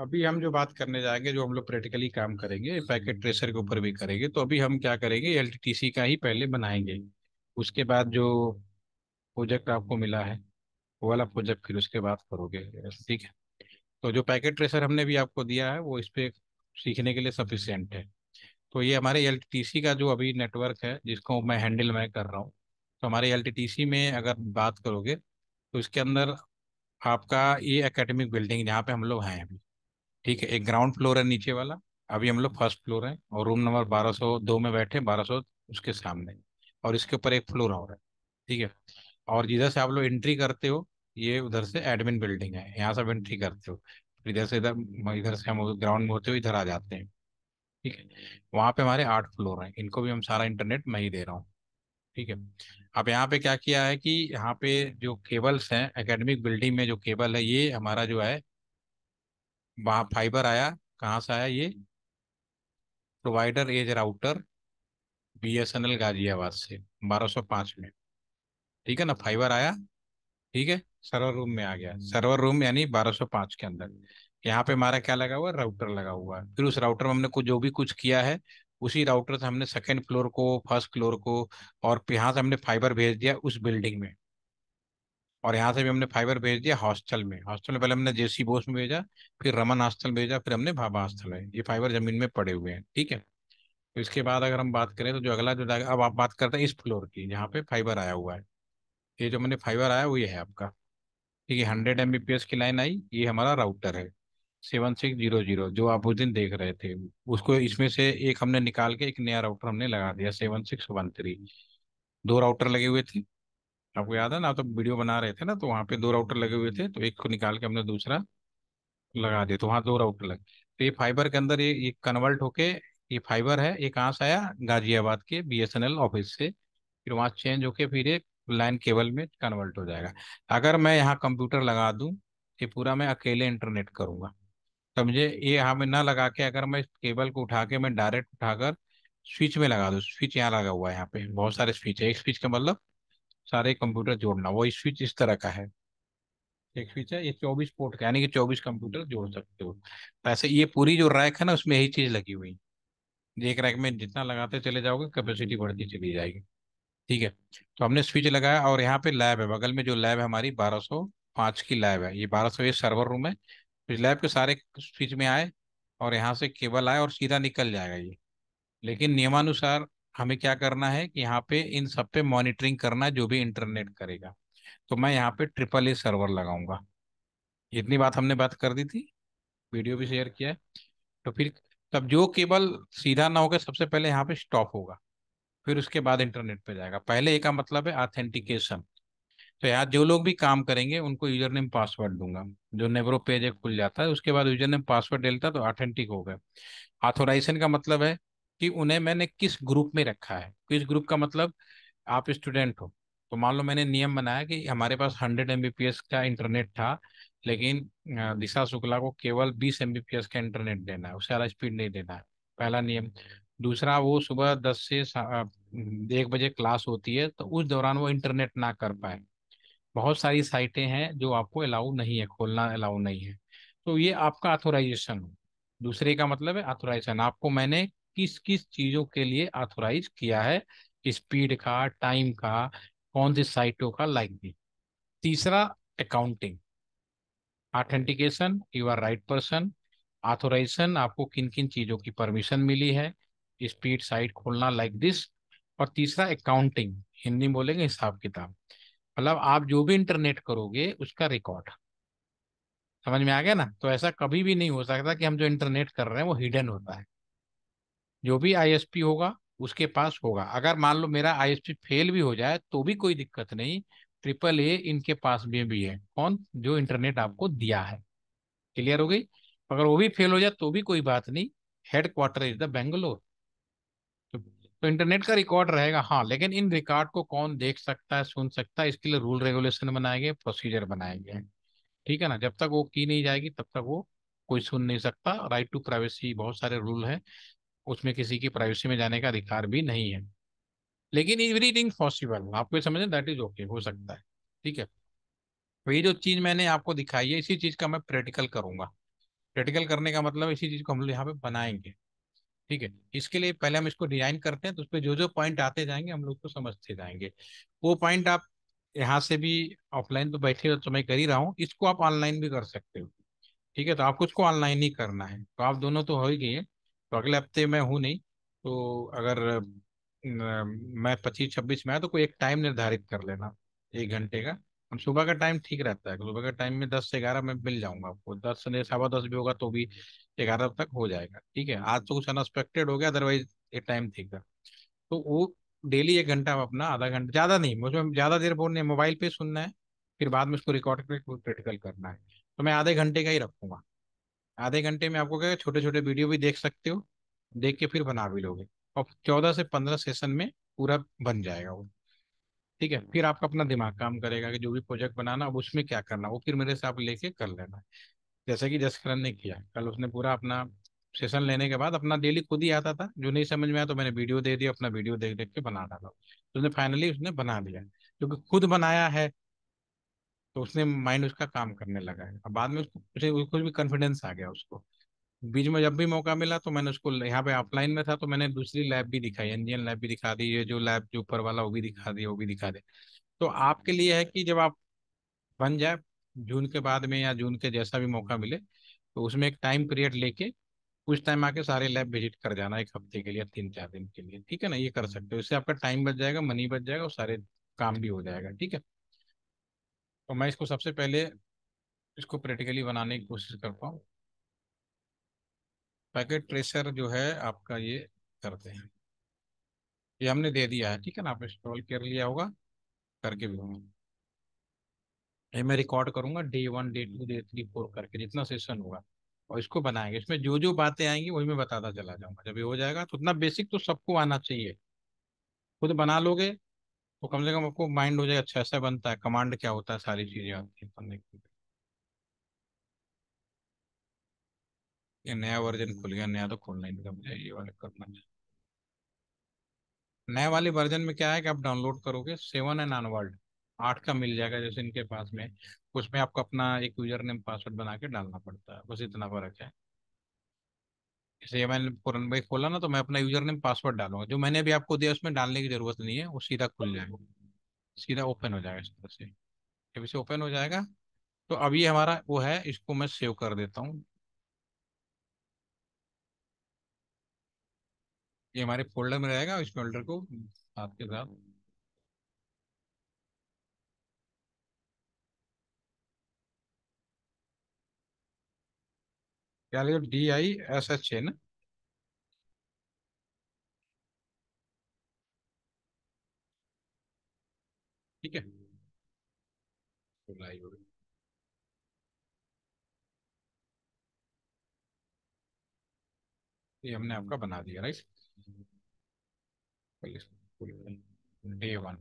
अभी हम जो बात करने जाएंगे जो हम लोग प्रैक्टिकली काम करेंगे पैकेट ट्रेसर हम्म। के ऊपर भी करेंगे तो अभी हम क्या करेंगे एल का ही पहले बनाएंगे उसके बाद जो प्रोजेक्ट आपको मिला है वो वाला प्रोजेक्ट फिर उसके बाद करोगे ठीक है तो जो पैकेट ट्रेसर हमने भी आपको दिया है वो इस पर सीखने के लिए सफिशेंट है तो ये हमारे एल का जो अभी नेटवर्क है जिसको मैं हैंडल मैं कर रहा हूँ तो हमारे एल में अगर बात करोगे तो इसके अंदर आपका ये एकेडमिक बिल्डिंग जहाँ पे हम लोग हैं अभी ठीक है एक ग्राउंड फ्लोर है नीचे वाला अभी हम लोग फर्स्ट फ्लोर है और रूम नंबर 1202 में बैठे 1200 उसके सामने और इसके ऊपर एक फ्लोर और है ठीक है और जिधर से आप लोग एंट्री करते हो ये उधर से एडमिन बिल्डिंग है यहाँ से एंट्री करते हो इधर से इधर इधर से हम ग्राउंड में होते हुए इधर आ जाते हैं ठीक है वहाँ पे हमारे आठ फ्लोर हैं इनको भी हम सारा इंटरनेट मैं ही दे रहा हूँ ठीक है अब यहाँ पे क्या किया है कि यहाँ पे जो केबल्स हैं एकेडमिक बिल्डिंग में जो केबल है ये हमारा जो है वहाँ फाइबर आया कहाँ से आया ये provider as router B S N L Ghaziabad से बारह सौ पांच में ठीक है ना फाइबर आया ठीक है सर्वर रूम में आ गया सर्वर रूम यानी 1205 के अंदर यहाँ पे हमारा क्या लगा हुआ राउटर लगा हुआ है फिर उस राउटर में हमने कुछ जो भी कुछ किया है उसी राउटर से हमने सेकेंड फ्लोर को फर्स्ट फ्लोर को और यहाँ से हमने फाइबर भेज दिया उस बिल्डिंग में और यहाँ से भी हमने फाइबर भेज दिया हॉस्टल में हॉस्टल में पहले हमने जेसी बोस में भेजा फिर रमन हॉस्टल भेजा फिर हमने भाभा हॉस्टल है ये फाइबर जमीन में पड़े हुए हैं ठीक है तो इसके बाद अगर हम बात करें तो जो अगला जो अब आप बात करते हैं इस फ्लोर की जहाँ पे फाइबर आया हुआ है ये जो मैंने फाइबर आया हुआ है आपका ठीक है हंड्रेड एम की लाइन आई ये हमारा राउटर है सेवन सिक्स जीरो जीरो जो आप उस दिन देख रहे थे उसको इसमें से एक हमने निकाल के एक नया राउटर हमने लगा दिया सेवन सिक्स वन थ्री दो राउटर लगे हुए थे आपको याद है ना आप तो वीडियो बना रहे थे ना तो वहाँ पे दो राउटर लगे हुए थे तो एक को निकाल के हमने दूसरा लगा दिया तो वहाँ दो राउटर लगे तो ये फाइबर के अंदर ये ये कन्वर्ट होके ये फाइबर है ये कहाँ से आया गाजियाबाद के बीएसएनएल ऑफिस से फिर वहाँ चेंज होके फिर ये लाइन केबल में कन्वर्ट हो जाएगा अगर मैं यहाँ कंप्यूटर लगा दूँ ये पूरा मैं अकेले इंटरनेट करूँगा समझे मुझे ये यहाँ में ना लगा के अगर मैं केबल को उठा के मैं डायरेक्ट उठाकर स्विच में लगा दूँ स्विच यहाँ लगा हुआ है यहाँ पे बहुत सारे स्विच है एक स्विच का मतलब सारे कंप्यूटर जोड़ना वो स्विच इस तरह का है एक स्विच है ये चौबीस पोर्ट का यानी कि चौबीस कंप्यूटर जोड़ सकते हो वैसे ये पूरी जो रैक है ना उसमें यही चीज़ लगी हुई एक रैक में जितना लगाते चले जाओगे कैपेसिटी बढ़ती चली जाएगी ठीक है तो हमने स्विच लगाया और यहाँ पे लैब है बगल में जो लैब है हमारी 1205 की लैब है ये सौ सर्वर रूम है तो लैब के सारे स्विच में आए और यहाँ से केबल आए और सीधा निकल जाएगा ये लेकिन नियमानुसार हमें क्या करना है कि यहाँ पे इन सब पे मॉनिटरिंग करना जो भी इंटरनेट करेगा तो मैं यहाँ पे ट्रिपल ए सर्वर लगाऊंगा इतनी बात हमने बात कर दी थी वीडियो भी शेयर किया तो फिर तब जो केबल सीधा ना होकर सबसे पहले यहाँ पे स्टॉप होगा फिर उसके बाद इंटरनेट पे जाएगा पहले एक का मतलब है ऑथेंटिकेशन तो यहाँ जो लोग भी काम करेंगे उनको यूजर नेम पासवर्ड दूंगा जो नेवरो पेज है खुल जाता है उसके बाद यूजर नेम पासवर्ड डेलता तो ऑथेंटिक हो गया ऑथोराइजेशन का मतलब है कि उन्हें मैंने किस ग्रुप में रखा है किस ग्रुप का मतलब आप स्टूडेंट हो तो मान लो मैंने नियम बनाया कि हमारे पास हंड्रेड एम का इंटरनेट था लेकिन दिशा शुक्ला को केवल बीस एम का इंटरनेट देना है उसे ज़्यादा स्पीड नहीं देना है पहला नियम दूसरा वो सुबह दस से एक बजे क्लास होती है तो उस दौरान वो इंटरनेट ना कर पाए बहुत सारी साइटें हैं जो आपको अलाउ नहीं है खोलना अलाउ नहीं है तो ये आपका ऑथोराइजेशन दूसरे का मतलब है ऑथोराइजेशन आपको मैंने किस किस चीजों के लिए ऑथोराइज किया है स्पीड का टाइम का कौन सी साइटों का लाइक भी तीसरा accounting authentication you are right person authorization आपको किन किन चीज़ों की परमिशन मिली है स्पीड साइट खोलना लाइक दिस और तीसरा अकाउंटिंग हिंदी बोलेंगे हिसाब किताब मतलब आप जो भी इंटरनेट करोगे उसका रिकॉर्ड समझ में आ गया ना तो ऐसा कभी भी नहीं हो सकता कि हम जो इंटरनेट कर रहे हैं वो हिडन होता है जो भी आईएसपी होगा उसके पास होगा अगर मान लो मेरा आईएसपी फेल भी हो जाए तो भी कोई दिक्कत नहीं ट्रिपल ए इनके पास में भी है कौन जो इंटरनेट आपको दिया है क्लियर हो गई अगर वो भी फेल हो जाए तो भी कोई बात नहीं headquarter is the Bangalore तो, तो इंटरनेट का रिकॉर्ड रहेगा हाँ लेकिन इन रिकॉर्ड को कौन देख सकता है सुन सकता है इसके लिए रूल रेगुलेशन बनाए गए प्रोसीजर बनाए गए ठीक है ना जब तक वो की नहीं जाएगी तब तक वो कोई सुन नहीं सकता राइट टू प्राइवेसी बहुत सारे रूल हैं उसमें किसी की प्राइवेसी में जाने का अधिकार भी नहीं है लेकिन एवरी थिंग पॉसिबल आपको ये समझे दैट इज ओके हो सकता है ठीक है तो ये जो चीज़ मैंने आपको दिखाई है इसी चीज़ का मैं प्रैक्टिकल करूंगा प्रैक्टिकल करने का मतलब इसी चीज़ को हम लोग यहाँ पे बनाएंगे ठीक है इसके लिए पहले हम इसको डिजाइन करते हैं तो उस पर जो जो पॉइंट आते जाएंगे हम लोग को समझते जाएंगे वो पॉइंट आप यहाँ से भी ऑफलाइन तो बैठे हो तो मैं कर ही रहा हूँ इसको आप ऑनलाइन भी कर सकते हो ठीक है तो आपको इसको ऑनलाइन ही करना है तो आप दोनों तो हो ही गए तो अगले हफ्ते मैं हूँ नहीं तो अगर मैं पच्चीस छब्बीस में आया तो कोई एक टाइम निर्धारित कर लेना एक घंटे का हम सुबह का टाइम ठीक रहता है सुबह का टाइम में दस से ग्यारह में मिल जाऊंगा आपको दस से सवा दस भी होगा तो भी ग्यारह तक हो जाएगा ठीक है आज तो कुछ अनएक्सपेक्टेड हो गया अदरवाइज ये टाइम ठीक था तो वो डेली एक घंटा आप अपना आधा घंटा ज़्यादा नहीं मुझे ज़्यादा देर बोलने मोबाइल पे सुनना है फिर बाद में उसको रिकॉर्ड करके क्रिटिकल करना है तो मैं आधे घंटे का ही रखूंगा आधे घंटे में आपको क्या छोटे छोटे वीडियो भी देख सकते हो देख के फिर बना भी लोगे और चौदह से पंद्रह सेशन में पूरा बन जाएगा वो ठीक है फिर आपका अपना दिमाग काम करेगा कि जो भी प्रोजेक्ट बनाना अब उसमें क्या करना वो फिर मेरे से आप लेके कर लेना जैसे कि जसकरण ने किया कल उसने पूरा अपना सेशन लेने के बाद अपना डेली खुद ही आता था जो नहीं समझ में आया तो मैंने वीडियो दे दिया अपना वीडियो देख देख के बना डाला तो उसने फाइनली उसने बना दिया क्योंकि खुद बनाया है तो उसने माइंड उसका काम करने लगा है अब बाद में उसको उसे कुछ भी कॉन्फिडेंस आ गया उसको बीच में जब भी मौका मिला तो मैंने उसको यहाँ पे ऑफलाइन में था तो मैंने दूसरी लैब भी दिखाई इंडियन लैब भी दिखा दी ये जो लैब जो ऊपर वाला वो भी दिखा दी वो भी दिखा दे तो आपके लिए है कि जब आप बन जाए जून के बाद में या जून के जैसा भी मौका मिले तो उसमें एक टाइम पीरियड लेके उस टाइम आके सारे लैब विजिट कर जाना एक हफ्ते के लिए तीन चार दिन के लिए ठीक है ना ये कर सकते हो इससे आपका टाइम बच जाएगा मनी बच जाएगा और सारे काम भी हो जाएगा ठीक है तो मैं इसको सबसे पहले इसको प्रैक्टिकली बनाने की कोशिश करता हूँ पैकेट ट्रेसर जो है आपका ये करते हैं ये हमने दे दिया है ठीक है ना आप इंस्टॉल कर लिया होगा करके भी होंगे ये मैं रिकॉर्ड करूँगा day one day two day three four करके जितना सेशन होगा और इसको बनाएंगे इसमें जो जो बातें आएंगी वही मैं बताता चला जाऊँगा जब ये हो जाएगा तो उतना बेसिक तो सबको आना चाहिए खुद बना लोगे तो कम से कम आपको माइंड हो जाए अच्छा ऐसा बनता है कमांड क्या होता है सारी चीजें आती है पढ़ने ये नया वर्जन खुल गया नया तो खोलना ही नहीं मुझे ये करना नए वाले वर्जन में क्या है कि आप डाउनलोड करोगे सेवन एंड अनवर्ल्ड आठ का मिल जाएगा जैसे इनके पास में उसमें आपको अपना एक यूजर नेम पासवर्ड बना के डालना पड़ता है बस इतना फर्क है जैसे मैंने फौरन भाई खोला ना तो मैं अपना यूजर नेम पासवर्ड डालूंगा जो मैंने अभी आपको दिया उसमें डालने की जरूरत नहीं है वो सीधा खुल हम्म। जाएगा सीधा ओपन हो जाएगा इस तरह से जब इसे ओपन हो जाएगा तो अभी हमारा वो है इसको मैं सेव कर देता हूँ ये हमारे फोल्डर में रहेगा इस फोल्डर को साथ के साथ क्या लिखो D I S H A ना ठीक है ये हमने आपका बना दिया राइट डे वन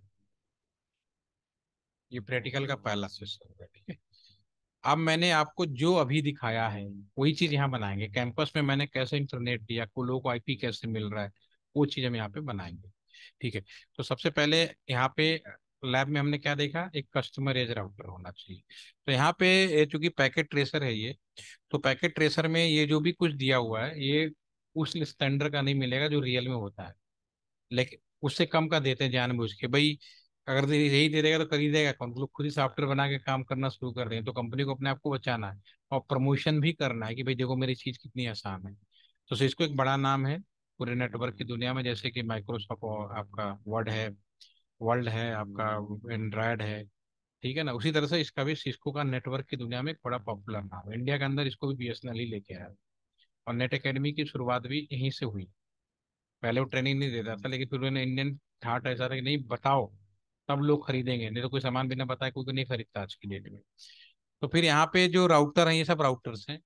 ये प्रैक्टिकल का पहला सेशन होगा ठीक है अब मैंने आपको जो अभी दिखाया है वही चीज यहाँ बनाएंगे कैंपस में मैंने कैसे इंटरनेट दिया को लोग को आईपी कैसे मिल रहा है वो चीज हम यहाँ पे बनाएंगे ठीक है तो सबसे पहले यहाँ पे लैब में हमने क्या देखा एक कस्टमर एज राउटर होना चाहिए तो यहाँ पे चूंकि पैकेट ट्रेसर है ये तो पैकेट ट्रेसर में ये जो भी कुछ दिया हुआ है ये उस स्टैंडर्ड का नहीं मिलेगा जो रियल में होता है लेकिन उससे कम का देते हैं बुझ के भाई अगर दे, यही दे देगा तो खरीदेगा कौन लोग खुद ही सॉफ्टवेयर बना के काम करना शुरू कर देंगे तो कंपनी को अपने आप को बचाना है और प्रमोशन भी करना है कि भाई देखो मेरी चीज़ कितनी आसान है तो सिस्को एक बड़ा नाम है पूरे नेटवर्क की दुनिया में जैसे कि माइक्रोसॉफ्ट आपका वर्ड है वर्ल्ड है आपका एंड्रॉयड है ठीक है ना उसी तरह से इसका भी सिस्को का नेटवर्क की दुनिया में एक बड़ा पॉपुलर नाम है इंडिया के अंदर इसको भी बी एस एन एल ही लेके आया और नेट अकेडमी की शुरुआत भी यहीं से हुई पहले वो ट्रेनिंग नहीं देता था लेकिन फिर उन्होंने इंडियन थाट ऐसा था कि नहीं बताओ तब लोग खरीदेंगे नहीं तो कोई सामान बिना बताए कोई तो नहीं खरीदता आज की डेट में तो फिर यहाँ पे जो राउटर हैं ये सब राउटर्स हैं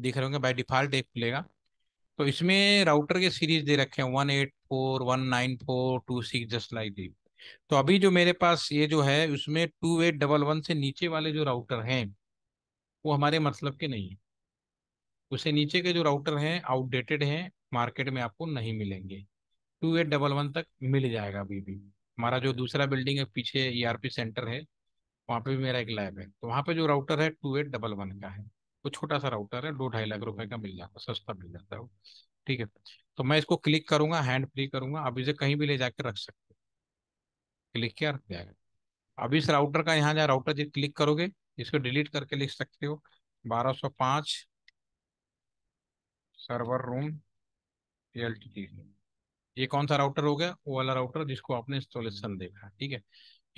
दिख रहे होंगे बाय डिफॉल्ट एक खुलेगा तो इसमें राउटर के सीरीज दे रखे हैं one eight four one nine four two six just like दी तो अभी जो मेरे पास ये जो है उसमें टू एट डबल वन से नीचे वाले जो राउटर हैं वो हमारे मतलब के नहीं है उससे नीचे के जो राउटर हैं आउटडेटेड हैं मार्केट में आपको नहीं मिलेंगे टू एट डबल वन तक मिल जाएगा अभी भी हमारा जो दूसरा बिल्डिंग है पीछे ईआरपी e सेंटर है वहाँ पे भी मेरा एक लैब है तो वहाँ पे जो राउटर है टू एट डबल वन का है वो छोटा सा राउटर है दो ढाई लाख रुपए का मिल जाता है सस्ता मिल जाता है वो ठीक है तो मैं इसको क्लिक करूंगा हैंड फ्री करूंगा आप इसे कहीं भी ले जाकर रख सकते हो क्लिक किया रख जाएगा अब इस राउटर का यहाँ जहाँ राउटर जी क्लिक करोगे इसको डिलीट करके लिख सकते हो बारह सर्वर रूम एल टी ये कौन सा राउटर हो गया वो वाला राउटर जिसको आपने इंस्टॉलेशन देखा ठीक है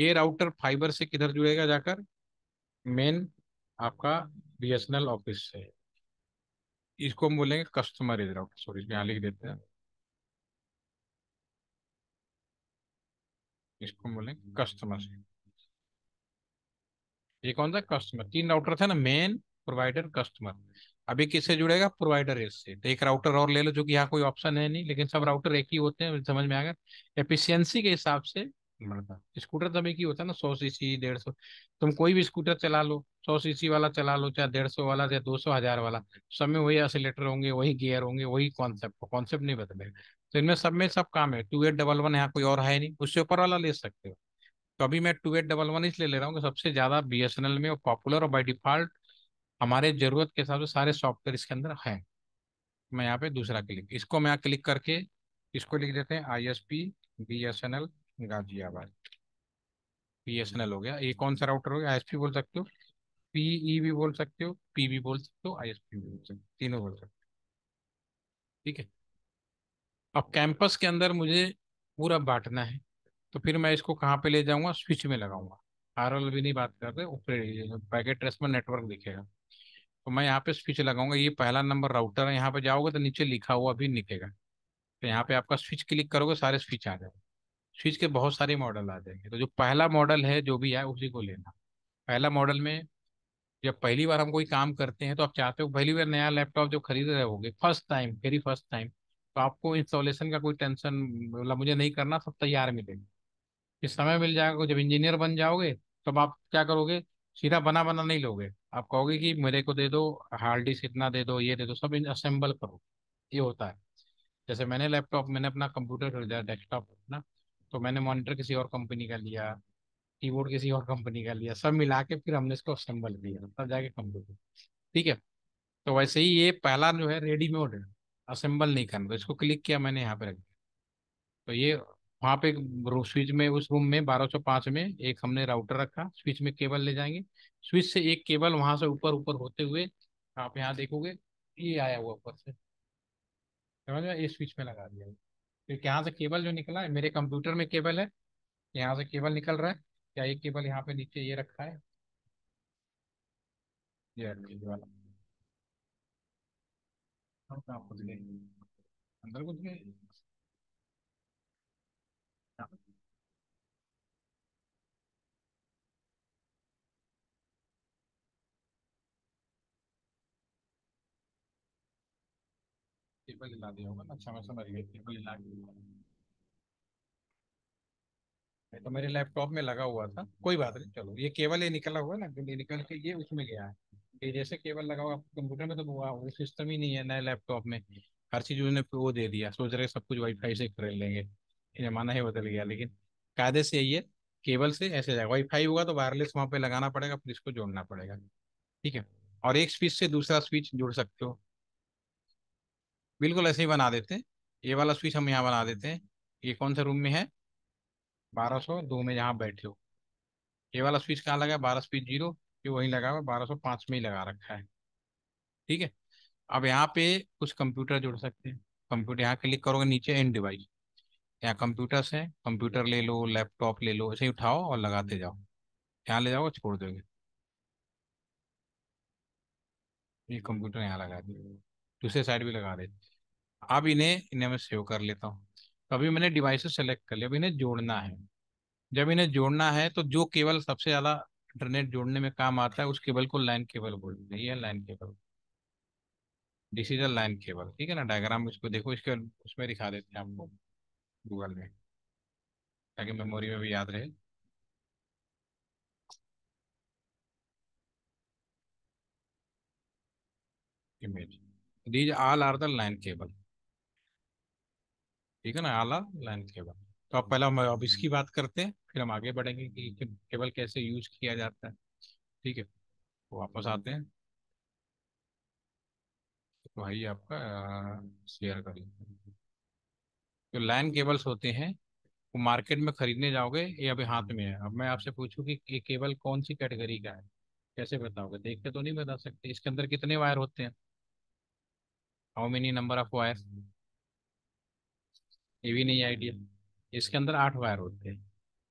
ये राउटर फाइबर से किधर जुड़ेगा जाकर मेन आपका बीएसएनएल ऑफिस से इसको हम बोलेंगे कस्टमर इज राउटर सॉरी यहाँ लिख देते हैं इसको हम बोलेंगे कस्टमर ये कौन सा कस्टमर तीन राउटर था ना मेन प्रोवाइडर कस्टमर अभी किससे जुड़ेगा प्रोवाइडर एज से तो एक राउटर और ले लो जो कि यहाँ कोई ऑप्शन है नहीं लेकिन सब राउटर एक ही होते हैं समझ में आ गया के हिसाब से स्कूटर तो एक ही होता है ना सौ सीसी डेढ़ सौ तुम कोई भी स्कूटर चला लो सौ सीसी वाला चला लो चाहे डेढ़ सौ वाला चाहे दो सौ हजार वाला सब में वही असिलेटर होंगे वही गियर होंगे वही कॉन्सेप्ट कॉन्सेप्ट नहीं बदले तो इनमें सब में सब काम है टू एट डबल वन यहाँ कोई और है नहीं उससे ऊपर वाला ले सकते हो तो अभी मैं टू एट डबल वन इसलिए ले रहा हूँ सबसे ज्यादा बी एस एन एल में पॉपुलर और बाई डिफॉल्ट हमारे ज़रूरत के हिसाब से सारे सॉफ्टवेयर इसके अंदर हैं मैं यहाँ पे दूसरा हम्म। क्लिक इसको मैं यहाँ क्लिक करके इसको लिख देते हैं I S P B S N L Ghaziabad B S N L हो गया ये कौन सा राउटर हो गया आई एस पी बोल सकते हो पीई भी बोल सकते हो पी भी बोल सकते हो आई एस पी भी बोल सकते हो तीनों बोल सकते हो ठीक है अब कैंपस के अंदर मुझे पूरा बांटना है तो फिर मैं इसको कहाँ पे ले जाऊँगा स्विच में लगाऊंगा आर भी नहीं बात कर रहे ऊपर पैकेट ट्रेस में नेटवर्क दिखेगा तो मैं यहाँ पे स्विच लगाऊंगा ये पहला नंबर राउटर है यहाँ पे जाओगे तो नीचे लिखा हुआ भी निकलेगा तो यहाँ पे आपका स्विच क्लिक करोगे सारे स्विच आ जाएंगे स्विच के बहुत सारे मॉडल आ जाएंगे तो जो पहला मॉडल है जो भी है उसी को लेना पहला मॉडल में जब पहली बार हम कोई काम करते हैं तो आप चाहते हो पहली बार नया लैपटॉप जो खरीद रहे होगे first time very first time तो आपको इंस्टॉलेशन का कोई टेंशन मतलब मुझे नहीं करना सब तैयार मिलेगा इस समय मिल जाएगा जब इंजीनियर बन जाओगे तब आप क्या करोगे सीधा बना बना नहीं लोगे आप कहोगे कि मेरे को दे दो हार्ड डिस्क इतना दे दो ये दे दो सब असेंबल करो ये होता है जैसे मैंने लैपटॉप मैंने अपना कंप्यूटर खरीदा डेस्कटॉप अपना तो मैंने मॉनिटर किसी और कंपनी का लिया कीबोर्ड किसी और कंपनी का लिया सब मिला के फिर हमने इसको असेंबल किया तब जाके कंप्यूटर ठीक है तो वैसे ही ये पहला जो है रेडीमेड है असेंबल नहीं करना तो इसको क्लिक किया मैंने यहाँ पे रख दिया तो ये वहाँ पे स्विच में उस रूम में 1205 में एक हमने राउटर रखा स्विच में केबल ले जाएंगे स्विच से एक केबल वहाँ से ऊपर ऊपर होते हुए आप यहाँ देखोगे ये आया हुआ ऊपर से समझ में ये स्विच में लगा दिया फिर यहाँ से केबल जो निकला है मेरे कंप्यूटर में केबल है यहाँ से केबल निकल रहा है क्या एक केबल यहाँ पे नीचे ये रखा है ये वाला अंदर कुछ टेबल हिला दिया होगा ना अच्छा मैं समझ गया टेबल हिला दिया तो मेरे लैपटॉप में लगा हुआ था कोई बात नहीं चलो ये केबल ये निकला हुआ है ना निकल के ये उसमें गया है ये जैसे केबल लगा हुआ कंप्यूटर में तो वो सिस्टम ही नहीं है नए लैपटॉप में हर चीज़ उन्होंने वो दे दिया सोच रहे सब कुछ वाईफाई से खरीद लेंगे जमाना ही बदल गया लेकिन कायदे से यही है केबल से ऐसे जाएगा वाईफाई होगा तो वायरलेस वहां पे लगाना पड़ेगा फिर इसको जोड़ना पड़ेगा ठीक है और एक स्विच से दूसरा स्विच जोड़ सकते हो बिल्कुल ऐसे ही बना देते हैं ये वाला स्विच हम यहाँ बना देते हैं ये कौन से रूम में है बारह सौ दो में यहाँ बैठे हो ये वाला स्विच कहाँ लगा है बारह स्विच जीरो ये वहीं लगा हुआ बारह सौ पाँच में ही लगा रखा है ठीक है अब यहाँ पे कुछ कंप्यूटर जुड़ सकते हैं कंप्यूटर यहाँ क्लिक करोगे नीचे एंड डिवाइस यहाँ कंप्यूटर्स हैं कंप्यूटर ले लो लैपटॉप ले लो ऐसे ही उठाओ और लगाते जाओ यहाँ ले जाओ छोड़ दोगे ये कंप्यूटर यहाँ लगा दिया दूसरे साइड भी लगा दे अब इन्हें इन्हें मैं सेव कर लेता हूँ तो अभी मैंने डिवाइसेस सेलेक्ट कर लिया अब इन्हें जोड़ना है जब इन्हें जोड़ना है तो जो केबल सबसे ज़्यादा इंटरनेट जोड़ने में काम आता है उस केबल को लाइन केबल देते हैं line cable uh line cable ठीक है ना डायग्राम इसको देखो इसके उसमें दिखा देते हैं आपको गूगल में ताकि मेमोरी में भी याद रहे image these all are the line cable ठीक है ना आला लाइन केबल तो अब पहले हम अब इसकी बात करते हैं फिर हम आगे बढ़ेंगे कि केबल कैसे यूज किया जाता है ठीक है तो वापस आते हैं तो भाई आपका शेयर कर जो लाइन केबल्स होते हैं वो मार्केट में खरीदने जाओगे ये अभी हाथ में है अब मैं आपसे पूछूं कि ये केबल कौन सी कैटेगरी का है कैसे बताओगे देख के तो नहीं बता सकते इसके अंदर कितने वायर होते हैं how many number of wire ये भी नहीं आइडिया इसके अंदर आठ वायर होते हैं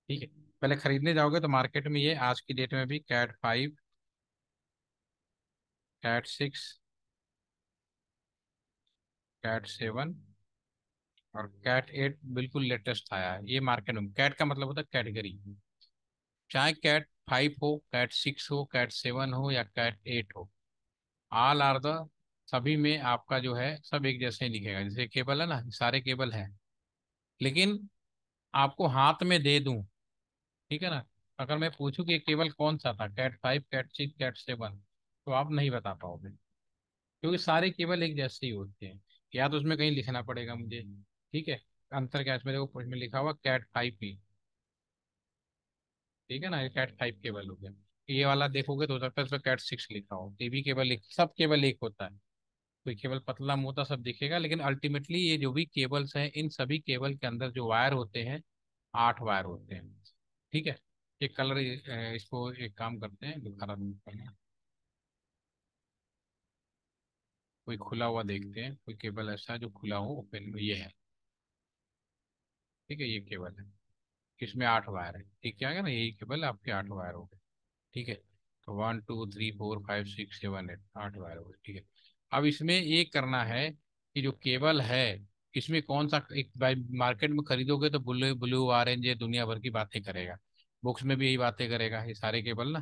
ठीक है पहले खरीदने जाओगे तो मार्केट में ये आज की डेट में भी cat five cat six cat seven और कैट एट बिल्कुल लेटेस्ट आया है ये मार्केट में कैट का मतलब होता है कैटेगरी चाहे कैट फाइव हो कैट सिक्स हो कैट सेवन हो या कैट एट हो ऑल आर द सभी में आपका जो है सब एक जैसे ही दिखेगा जैसे केबल है ना सारे केबल है लेकिन आपको हाथ में दे दूं ठीक है ना अगर मैं पूछूं कि केबल कौन सा था cat five cat six cat seven तो आप नहीं बता पाओगे क्योंकि सारे केबल एक जैसे ही होते हैं या तो उसमें कहीं लिखना पड़ेगा मुझे ठीक है अंतर क्या इसमें देखो इसमें लिखा हुआ कैट फाइव पी ठीक है ना ये कैट फाइव केबल हो गया ये वाला देखोगे तो हो सकता है उसमें कैट सिक्स लिखा हो टीवी केबल लिख सब केबल एक होता है तो केबल पतला मोटा सब दिखेगा लेकिन अल्टीमेटली ये जो भी केबल्स हैं इन सभी केबल के अंदर जो वायर होते हैं आठ वायर होते हैं ठीक है ये कलर इसको एक काम करते हैं दोबारा करना कोई खुला हुआ देखते हैं कोई केबल ऐसा जो खुला हो ओपन ये है ठीक है ये केबल है इसमें आठ वायर है ठीक क्या है ना यही केबल आपके आठ वायर हो गए ठीक है तो one two three four five six seven eight आठ वायर हो गए ठीक है अब इसमें ये करना है कि जो केबल है इसमें कौन सा एक मार्केट में खरीदोगे तो ब्लू ब्लू ऑरेंज ये दुनिया भर की बातें करेगा बुक्स में भी यही बातें करेगा ये सारे केबल ना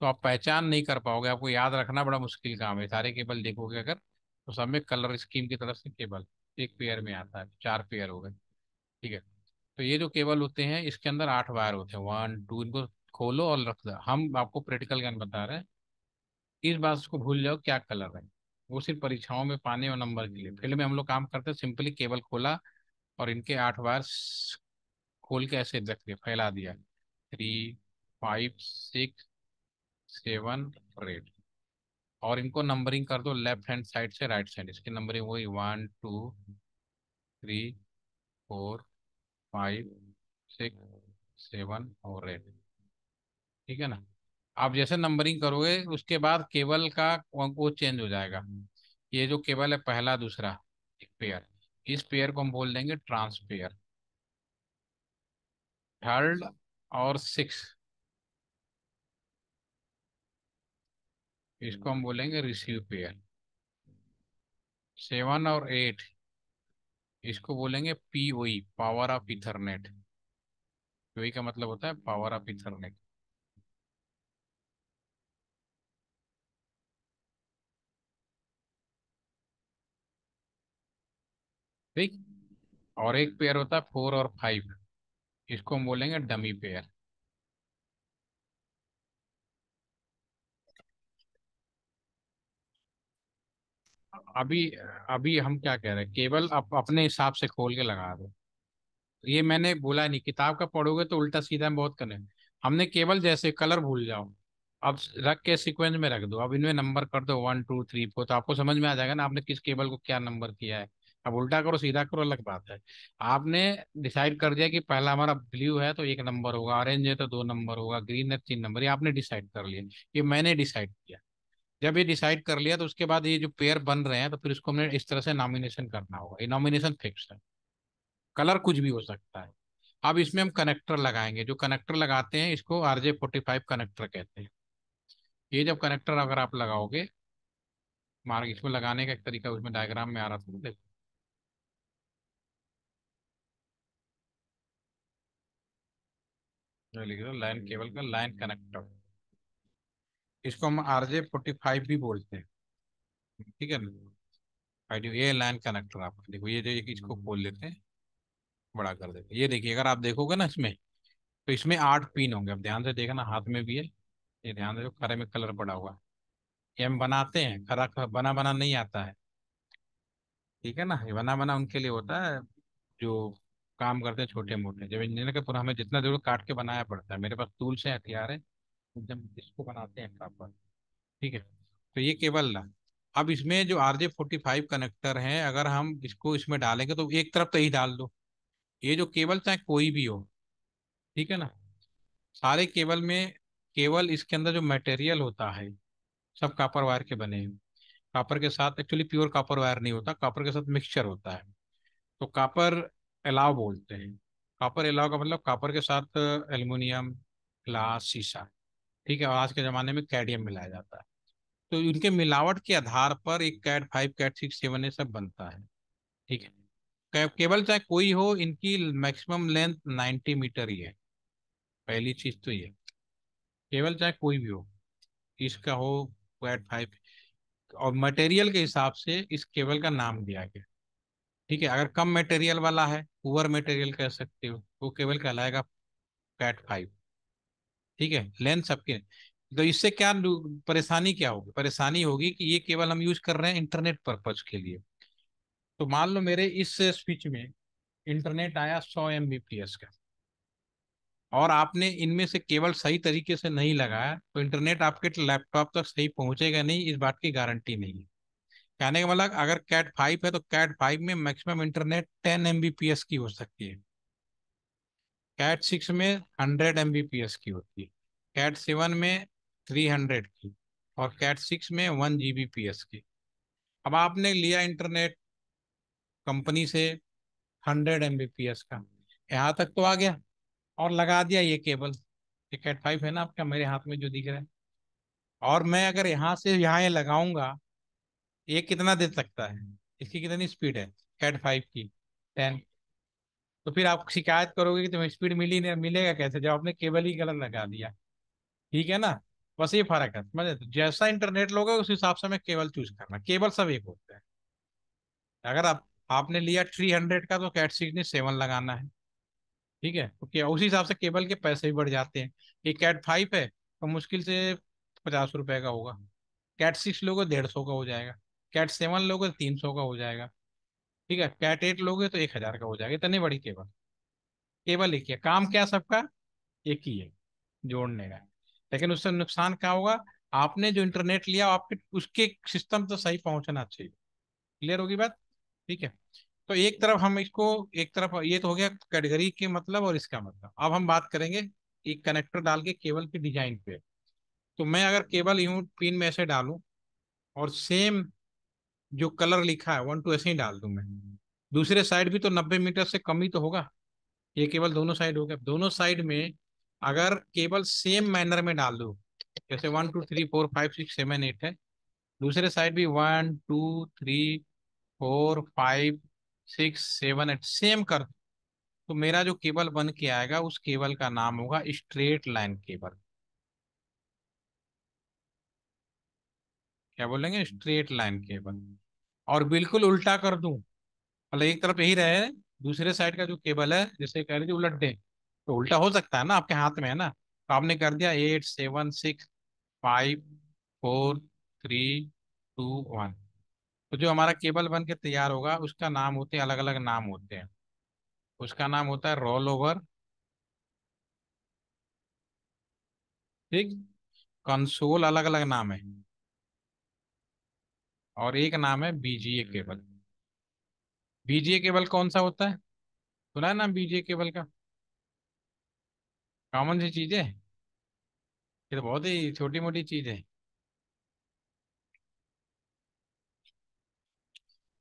तो आप पहचान नहीं कर पाओगे आपको याद रखना बड़ा मुश्किल काम है सारे केबल देखोगे अगर तो सब में कलर स्कीम की तरफ से केबल एक पेयर में आता है चार पेयर हो गए ठीक है तो ये जो केबल होते हैं इसके अंदर आठ वायर होते हैं वन टू इनको खोलो और रख दो हम आपको प्रैक्टिकल ज्ञान बता रहे हैं इस बात को भूल जाओ क्या कलर है वो सिर्फ परीक्षाओं में पाने और नंबर के लिए हम्म। फील्ड में हम लोग काम करते सिंपली केबल खोला और इनके आठ बार खोल के ऐसे रख दिया फैला दिया थ्री फाइव सिक्स सेवन और एट और इनको नंबरिंग कर दो लेफ्ट हैंड साइड से राइट साइड इसकी नंबरिंग हुई one two three four five six seven और एट ठीक है ना आप जैसे नंबरिंग करोगे उसके बाद केबल का वो चेंज हो जाएगा ये जो केबल है पहला दूसरा एक पेयर इस पेयर को हम बोल देंगे ट्रांसपेयर थर्ड और सिक्स इसको हम बोलेंगे रिसीव पेयर सेवन और एट इसको बोलेंगे POE power of ethernet POE का मतलब होता है पावर ऑफ इथरनेट ठीक और एक पेयर होता है फोर और फाइव इसको हम बोलेंगे डमी पेयर अभी अभी हम क्या कह रहे हैं केवल आप अपने हिसाब से खोल के लगा दो ये मैंने बोला नहीं किताब का पढ़ोगे तो उल्टा सीधा बहुत करें हमने केवल जैसे कलर भूल जाओ अब रख के सीक्वेंस में रख दो अब इनमें नंबर कर दो वन टू थ्री फोर तो आपको समझ में आ जाएगा ना आपने किस केबल को क्या नंबर किया है अब उल्टा करो सीधा करो अलग बात है आपने डिसाइड कर दिया कि पहला हमारा ब्लू है तो एक नंबर होगा ऑरेंज है तो दो नंबर होगा ग्रीन है तो तीन नंबर ये आपने डिसाइड कर लिया ये मैंने डिसाइड किया जब ये डिसाइड कर लिया तो उसके बाद ये जो पेयर बन रहे हैं तो फिर इसको हमने इस तरह से नॉमिनेशन करना होगा ये नॉमिनेशन फिक्स है कलर कुछ भी हो सकता है अब इसमें हम कनेक्टर लगाएंगे जो कनेक्टर लगाते हैं इसको R J forty five connector कहते हैं ये जब कनेक्टर अगर आप लगाओगे मार्ग इसमें लगाने का एक तरीका उसमें डायग्राम में आ रहा था देखो लिख दो लाइन हम्म। केबल का लाइन कनेक्टर इसको हम आरजे फोर्टी फाइव भी बोलते हैं ठीक है ना ये लाइन कनेक्टर आप देखो ये जो एक इसको हम्म। खोल लेते हैं बड़ा कर देते हैं ये देखिए अगर आप देखोगे ना इसमें तो इसमें आठ पिन होंगे अब ध्यान से देखना हाथ में भी है ये ध्यान से खरे में कलर पड़ा हुआ ये हम बनाते हैं खरा बना बना नहीं आता है ठीक है ना ये बना बना उनके लिए होता है जो काम करते हैं छोटे मोटे जब इंजीनियर के पूरा हमें जितना जरूर काट के बनाया पड़ता है मेरे पास टूल्स हैं हथियार है एकदम तो इसको बनाते हैं प्रॉपर ठीक है तो ये केबल ना अब इसमें जो R J forty five connector हैं अगर हम इसको इसमें डालेंगे तो एक तरफ तो ही डाल दो ये जो केबल चाहे कोई भी हो ठीक है ना सारे केबल में केवल इसके अंदर जो मटेरियल होता है सब कापर वायर के बने हैं कापर के साथ एक्चुअली प्योर कापर वायर नहीं होता कापर के साथ मिक्सचर होता है तो कापर अलाव बोलते हैं कापर अलाव का मतलब कापर के साथ एल्युमिनियम ग्लास शीशा ठीक है और आज के ज़माने में कैडियम मिलाया जाता है तो इनके मिलावट के आधार पर एक cat five cat six seven ये सब बनता है ठीक है केबल चाहे कोई हो इनकी मैक्सिमम लेंथ नाइन्टी मीटर ही है पहली चीज़ तो ये केबल चाहे कोई भी हो इसका हो कैट फाइव और मटेरियल के हिसाब से इस केबल का नाम दिया गया ठीक है अगर कम मटेरियल वाला है पुअर मटेरियल कह सकते हो वो केवल कहलाएगा कैट फाइव ठीक है लेंथ सबके तो इससे क्या परेशानी क्या होगी परेशानी होगी कि ये केवल हम यूज कर रहे हैं इंटरनेट पर्पज के लिए तो मान लो मेरे इस स्विच में इंटरनेट आया सौ एम का और आपने इनमें से केवल सही तरीके से नहीं लगाया तो इंटरनेट आपके लैपटॉप तक सही पहुंचेगा नहीं इस बात की गारंटी नहीं है कहने का मतलब अगर कैट फाइव है तो कैट फाइव में मैक्सिमम इंटरनेट टेन एम की हो सकती है कैट सिक्स में हंड्रेड एम की होती है कैट सेवन में थ्री हंड्रेड की और कैट सिक्स में वन जी की अब आपने लिया इंटरनेट कंपनी से हंड्रेड एम का यहाँ तक तो आ गया और लगा दिया ये केबल ये कैट फाइव है ना आपका मेरे हाथ में जो दिख रहा है और मैं अगर यहाँ से यहाँ ये लगाऊंगा ये कितना दे सकता है इसकी कितनी स्पीड है कैट फाइव की टेन तो फिर आप शिकायत करोगे कि तुम्हें स्पीड मिली नहीं मिलेगा कैसे जब आपने केबल ही गलत लगा दिया ठीक है ना बस ये फर्क है समझे तो जैसा इंटरनेट लोगे उस हिसाब से मैं केबल चूज करना केबल सब एक होते हैं अगर आप आपने लिया थ्री हंड्रेड का तो कैट सिक्स ने सेवन लगाना है ठीक है ओके तो उसी हिसाब से केबल के पैसे भी बढ़ जाते हैं ये कैट फाइव है तो मुश्किल से पचास रुपये का होगा कैट सिक्स लोगे डेढ़ सौ का हो जाएगा कैट सेवन लोगे तो तीन सौ का हो जाएगा ठीक है कैट एट लोगे तो एक हजार का हो जाएगा इतनी बड़ी केबल केबल एक ही काम क्या सबका एक ही है जोड़ने का लेकिन उससे नुकसान क्या होगा आपने जो इंटरनेट लिया आपके उसके सिस्टम तो सही पहुंचना चाहिए क्लियर होगी बात ठीक है तो एक तरफ हम इसको एक तरफ ये तो हो गया कैटेगरी के मतलब और इसका मतलब अब हम बात करेंगे एक कनेक्टर डाल के केबल के डिजाइन पे तो मैं अगर केबल यूं पिन में ऐसे डालूं और सेम जो कलर लिखा है वन टू ऐसे ही डाल दूं मैं दूसरे साइड भी तो नब्बे मीटर से कम ही तो होगा ये केवल दोनों साइड हो गया दोनों साइड में अगर केवल सेम मैनर में डाल दो जैसे one two three four five six seven eight है दूसरे साइड भी one two three four five six seven eight same कर तो मेरा जो केबल बन के आएगा उस केबल का नाम होगा स्ट्रेट लाइन केबल क्या बोलेंगे स्ट्रेट लाइन केबल और बिल्कुल उल्टा कर दूं मतलब एक तरफ यही रहे दूसरे साइड का जो केबल है जैसे कह रही थी उलट दें तो उल्टा हो सकता है ना आपके हाथ में है ना तो आपने कर दिया eight seven six five four three two one तो जो हमारा केबल बन के तैयार होगा उसका नाम होते हैं अलग अलग नाम होते हैं उसका नाम होता है रोल ओवर ठीक कंसोल अलग अलग नाम है और एक नाम है बीजीए केबल बीजीए हम्म। केबल कौन सा होता है सुना है ना बीजीए केबल का कॉमन सी चीज है ये तो बहुत ही छोटी मोटी चीज है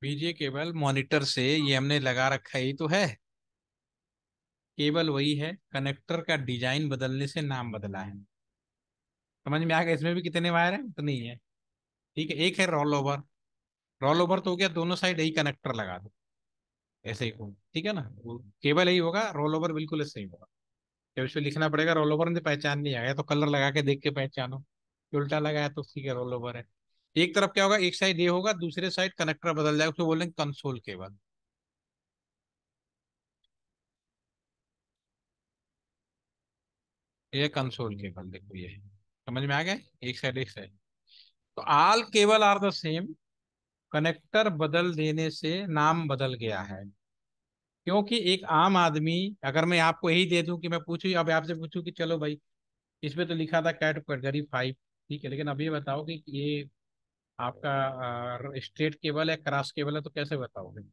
बीजे केबल मॉनिटर से ये हमने लगा रखा ही तो है केबल वही है कनेक्टर का डिजाइन बदलने से नाम बदला है समझ में आ गया इसमें भी कितने वायर है तो नहीं है ठीक है एक है रोल ओवर रोल ओवर तो हो गया दोनों साइड यही कनेक्टर लगा दो ऐसे ही ठीक है ना वो केबल यही होगा रोल ओवर बिल्कुल ऐसे ही होगा जब इसमें लिखना पड़ेगा रोल ओवर में पहचान नहीं आया तो कलर लगा के देख के पहचानो उल्टा लगाया तो ठीक है रोल ओवर है एक तरफ क्या होगा एक साइड ये होगा दूसरे साइड कनेक्टर बदल जाएगा उसको बोलेंगे कंसोल केबल ये कंसोल केबल देखो ये समझ में आ गया एक साइड एक साइड तो आल केवल आर द सेम कनेक्टर बदल देने से नाम बदल गया है क्योंकि एक आम आदमी अगर मैं आपको यही दे दूं कि मैं पूछू अब आपसे पूछू कि चलो भाई इसमें तो लिखा था कैट कैटरी फाइव ठीक है लेकिन अब ये बताओ कि ये आपका स्ट्रेट केबल है क्रॉस केबल है तो कैसे बताओगे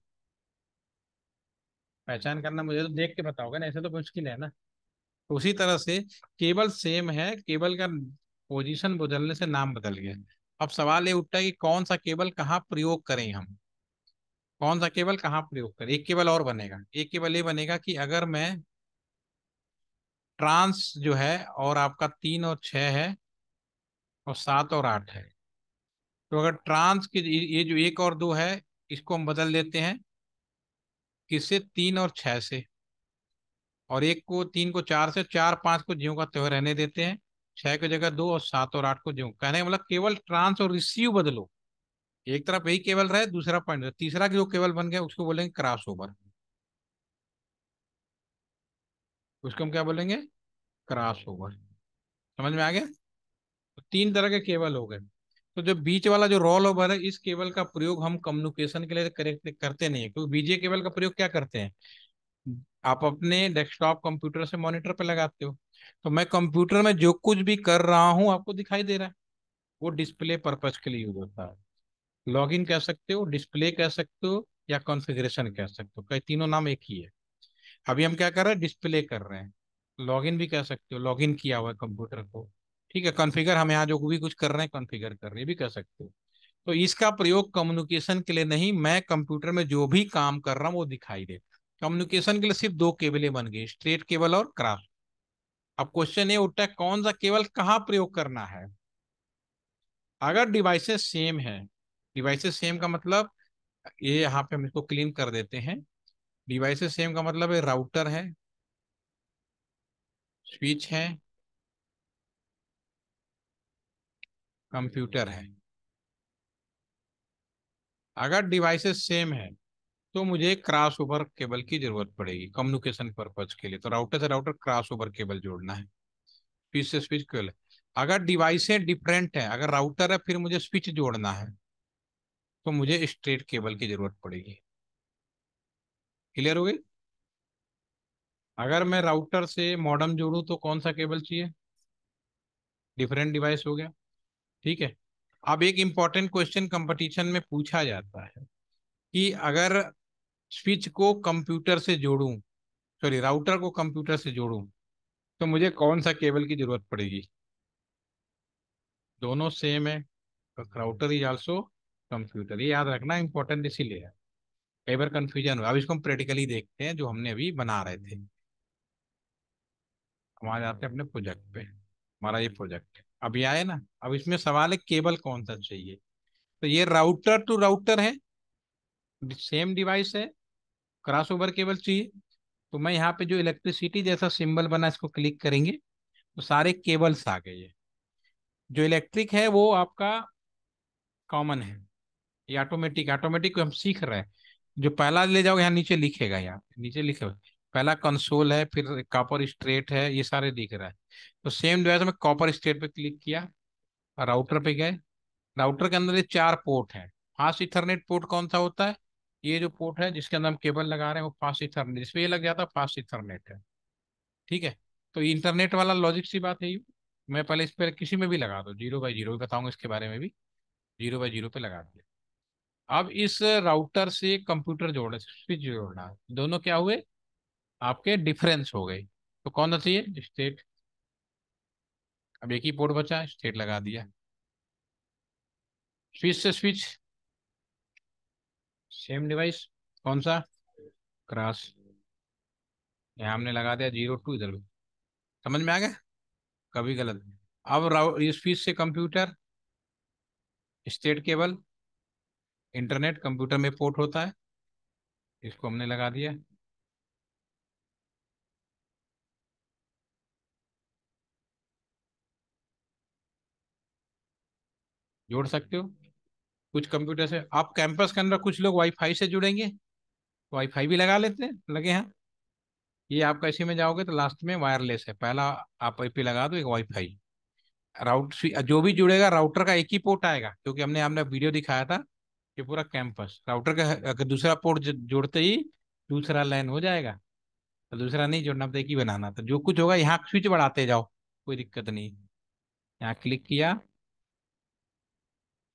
पहचान करना मुझे तो देख के बताओगे ना ऐसे तो मुश्किल है ना तो उसी तरह से केबल सेम है केबल का पोजीशन बदलने से नाम बदल गया अब सवाल ये उठता है कि कौन सा केबल कहाँ प्रयोग करें हम कौन सा केबल कहाँ प्रयोग करें एक केबल और बनेगा एक केबल ये बनेगा कि अगर मैं ट्रांस जो है और आपका तीन और छ है और सात और आठ है तो अगर ट्रांस की ये जो एक और दो है इसको हम बदल देते हैं किससे तीन और छ से और एक को तीन को चार से चार पांच को ज्यों का त्यों रहने देते हैं छह की जगह दो और सात और आठ को जो कहने का मतलब केवल ट्रांस और रिसीव बदलो एक तरफ यही केवल रहे दूसरा पॉइंट तीसरा जो केवल बन गया उसको बोलेंगे क्रॉस ओवर उसको हम क्या बोलेंगे क्रॉस ओवर समझ में आ गया तो तीन तरह के केबल हो गए तो जो बीच वाला जो रोल ओवर है इस केबल का प्रयोग हम कम्युनिकेशन के लिए करेक्ट करते नहीं है क्योंकि बीजे केबल का प्रयोग क्या करते हैं आप अपने डेस्कटॉप कंप्यूटर से मॉनिटर पर लगाते हो तो मैं कंप्यूटर में जो कुछ भी कर रहा हूं आपको दिखाई दे रहा है वो डिस्प्ले पर्पज के लिए यूज होता है लॉगिन कह सकते हो डिस्प्ले कह सकते हो या कॉन्फ़िगरेशन कह सकते हो कई तीनों नाम एक ही है अभी हम क्या कर रहे हैं डिस्प्ले कर रहे हैं लॉगिन भी कह सकते हो लॉगिन किया हुआ है कंप्यूटर को ठीक है कॉन्फ़िगर हम यहाँ जो भी कुछ कर रहे हैं कॉन्फ़िगर कर रहे हैं भी कह सकते हो तो इसका प्रयोग कम्युनिकेशन के लिए नहीं मैं कंप्यूटर में जो भी काम कर रहा हूँ वो दिखाई दे कम्युनिकेशन के लिए सिर्फ दो केबलें बन गई स्ट्रेट केबल और क्राफ्ट अब क्वेश्चन ये उठता है कौन सा केवल कहाँ प्रयोग करना है अगर डिवाइसेस सेम है डिवाइसेस सेम का मतलब ये यहाँ पे हम इसको क्लीन कर देते हैं डिवाइसेस सेम का मतलब ये राउटर है स्विच है कंप्यूटर है अगर डिवाइसेस सेम है तो मुझे क्रॉस ओवर केबल की जरूरत पड़ेगी कम्युनिकेशन पर्पज के लिए तो राउटर से राउटर क्रॉस ओवर केबल जोड़ना है स्विच से स्विच केबल अगर डिवाइसें डिफरेंट है अगर राउटर है फिर मुझे स्विच जोड़ना है तो मुझे स्ट्रेट केबल की जरूरत पड़ेगी क्लियर हो गई अगर मैं राउटर से मॉडम जोड़ू तो कौन सा केबल चाहिए डिफरेंट डिवाइस हो गया ठीक है अब एक इंपॉर्टेंट क्वेश्चन कंपटीशन में पूछा जाता है कि अगर स्विच को कंप्यूटर से जोड़ूं सॉरी राउटर को कंप्यूटर से जोड़ूं तो मुझे कौन सा केबल की ज़रूरत पड़ेगी दोनों सेम है राउटर इज आल्सो कंप्यूटर ये याद रखना इंपॉर्टेंट इसीलिए है कई बार कंफ्यूजन हुआ अब इसको हम प्रैक्टिकली देखते हैं जो हमने अभी बना रहे थे हम आ जाते हैं अपने प्रोजेक्ट पे हमारा ये प्रोजेक्ट अब ये आए ना अब इसमें सवाल है केबल कौन सा चाहिए तो ये राउटर टू राउटर है सेम डिवाइस है क्रॉसओवर केबल चाहिए तो मैं यहाँ पे जो इलेक्ट्रिसिटी जैसा सिंबल बना इसको क्लिक करेंगे तो सारे केबल्स आ गए ये जो इलेक्ट्रिक है वो आपका कॉमन है ये ऑटोमेटिक ऑटोमेटिक हम सीख रहे हैं जो पहला ले जाओ यहाँ नीचे लिखेगा यहाँ नीचे लिखे पहला कंसोल है फिर कॉपर स्ट्रेट है ये सारे दिख रहा है तो सेम डिवाइस में कॉपर स्ट्रेट पे क्लिक किया राउटर पे गए राउटर के अंदर ये चार पोर्ट है फास्ट इथरनेट पोर्ट कौन सा होता है ये जो पोर्ट है जिसके अंदर हम केबल लगा रहे हैं वो फास्ट इथरनेट इसमें ये लग जाता है फास्ट इथरनेट है ठीक है तो इंटरनेट वाला लॉजिक सी बात है ये मैं पहले इस पर किसी में भी लगा दो जीरो बाई जीरो बताऊंगा इसके बारे में भी जीरो बाई जीरो पे लगा दिया अब इस राउटर से कंप्यूटर जोड़ना स्विच जोड़ना दोनों क्या हुए आपके डिफरेंस हो गए तो कौन सा चाहिए स्टेट अब एक ही पोर्ट बचा स्टेट लगा दिया स्विच से स्विच सेम डिवाइस कौन सा क्रॉस यहाँ हमने लगा दिया जीरो टू इधर भी समझ में आ गया कभी गलत अब इस फीस से computer straight cable internet computer में पोर्ट होता है इसको हमने लगा दिया जोड़ सकते हो कुछ कंप्यूटर से आप कैंपस के अंदर कुछ लोग वाईफाई से जुड़ेंगे वाईफाई भी लगा लेते हैं लगे हैं ये आप कैसे में जाओगे तो लास्ट में वायरलेस है पहला आप आई लगा दो एक वाईफाई राउट जो भी जुड़ेगा राउटर का एक ही पोर्ट आएगा क्योंकि हमने आपने वीडियो दिखाया था कि पूरा कैंपस राउटर का दूसरा पोर्ट जुड़ते ही दूसरा लाइन हो जाएगा तो दूसरा नहीं जोड़ना तो एक ही बनाना तो जो कुछ होगा यहाँ स्विच बढ़ाते जाओ कोई दिक्कत नहीं यहाँ क्लिक किया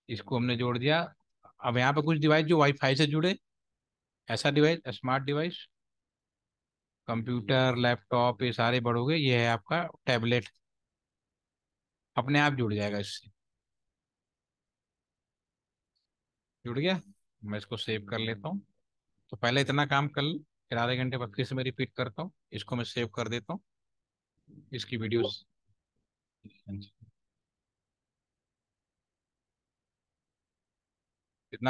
इसको हमने जोड़ दिया अब यहाँ पे कुछ डिवाइस जो वाईफाई से जुड़े ऐसा device smart device computer laptop ये सारे बढ़ोगे ये है आपका टैबलेट अपने आप जुड़ जाएगा इससे जुड़ गया मैं इसको सेव कर लेता हूँ तो पहले इतना काम कर फिर आधे घंटे बाद फिर से मैं रिपीट करता हूँ इसको मैं सेव कर देता हूँ इसकी वीडियोस हाँ